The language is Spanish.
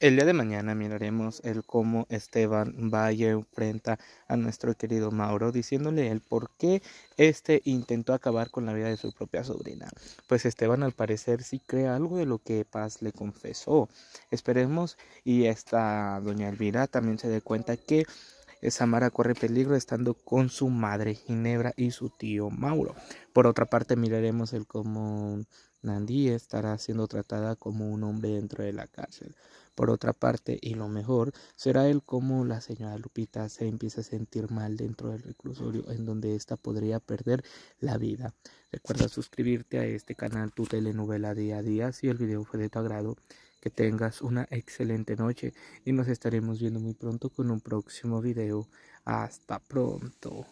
El día de mañana miraremos el cómo Esteban Valle enfrenta a nuestro querido Mauro, diciéndole el por qué este intentó acabar con la vida de su propia sobrina. Pues Esteban al parecer sí cree algo de lo que Paz le confesó. Esperemos y esta doña Elvira también se dé cuenta que Samara corre peligro estando con su madre Ginebra y su tío Mauro. Por otra parte miraremos el cómo Nandi estará siendo tratada como un hombre dentro de la cárcel. Por otra parte, y lo mejor, será el cómo la señora Lupita se empieza a sentir mal dentro del reclusorio, en donde ésta podría perder la vida. Recuerda suscribirte a este canal, tu telenovela día a día, si el video fue de tu agrado. Que tengas una excelente noche y nos estaremos viendo muy pronto con un próximo video. Hasta pronto.